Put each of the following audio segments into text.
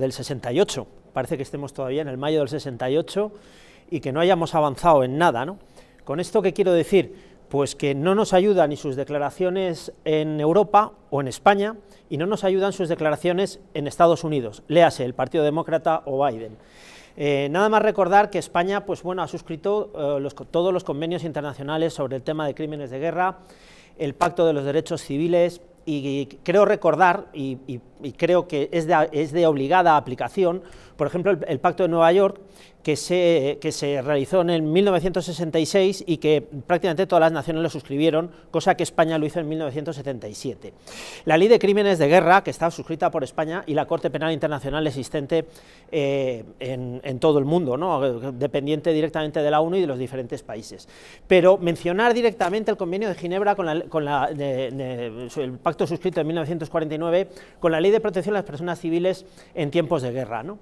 del 68, parece que estemos todavía en el mayo del 68 y que no hayamos avanzado en nada. ¿Con esto qué quiero decir? Pues que no nos ayudan ni sus declaraciones en Europa o en España y no nos ayudan sus declaraciones en Estados Unidos, léase el Partido Demócrata o Biden. Eh, nada más recordar que España pues bueno, ha suscrito eh, todos los convenios internacionales sobre el tema de crímenes de guerra, el Pacto de los Derechos Civiles, y creo recordar, y, creo que es de, obligada aplicación, por ejemplo, el, Pacto de Nueva York, que se, se, realizó en 1966 y que prácticamente todas las naciones lo suscribieron, cosa que España lo hizo en 1977. La Ley de Crímenes de Guerra, que está suscrita por España, y la Corte Penal Internacional existente eh, en, todo el mundo, dependiente directamente de la ONU y de los diferentes países. Pero mencionar directamente el Convenio de Ginebra con, la, el Pacto suscrito en 1949 con la Ley de Protección a las Personas Civiles en tiempos de guerra. ¿no?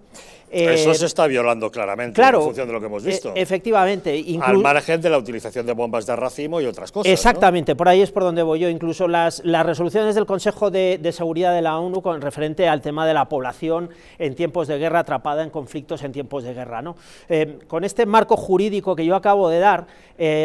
Eso eh, se está violando claramente en función de lo que hemos eh, visto. efectivamente. Al margen de la utilización de bombas de racimo y otras cosas. Exactamente, por ahí es por donde voy yo. Incluso las, resoluciones del Consejo de, Seguridad de la ONU con referente al tema de la población en tiempos de guerra atrapada en conflictos en tiempos de guerra. ¿no? Eh, con este marco jurídico que yo acabo de dar,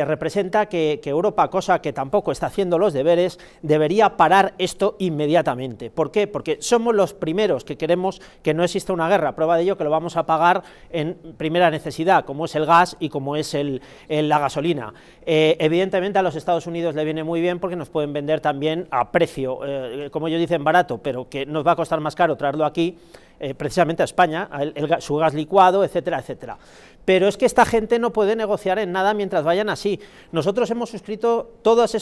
representa que, que Europa, cosa que tampoco está haciendo los deberes, debería parar esto inmediatamente. ¿Por qué? Porque somos los primeros que queremos que no exista una guerra. Prueba de ello que lo vamos a pagar en primera necesidad, como es el gas y como es el, la gasolina. Eh, evidentemente a los Estados Unidos le viene muy bien porque nos pueden vender también a precio, eh, como ellos dicen, barato, pero que nos va a costar más caro traerlo aquí eh, precisamente a España, su gas licuado, etcétera, etcétera. Pero es que esta gente no puede negociar en nada mientras vayan así. Nosotros hemos suscrito todas estas